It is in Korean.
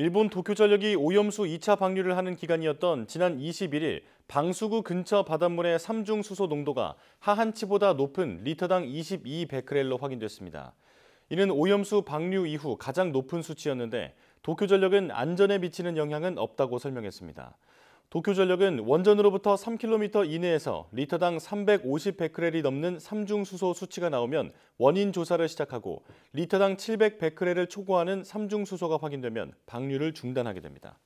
일본 도쿄전력이 오염수 2차 방류를 하는 기간이었던 지난 21일 방수구 근처 바닷물의 삼중 수소 농도가 하한치보다 높은 리터당 22베크렐로 확인됐습니다. 이는 오염수 방류 이후 가장 높은 수치였는데 도쿄전력은 안전에 미치는 영향은 없다고 설명했습니다. 도쿄전력은 원전으로부터 3km 이내에서 리터당 350베크렐이 넘는 삼중수소 수치가 나오면 원인 조사를 시작하고 리터당 700베크렐을 초과하는 삼중수소가 확인되면 방류를 중단하게 됩니다.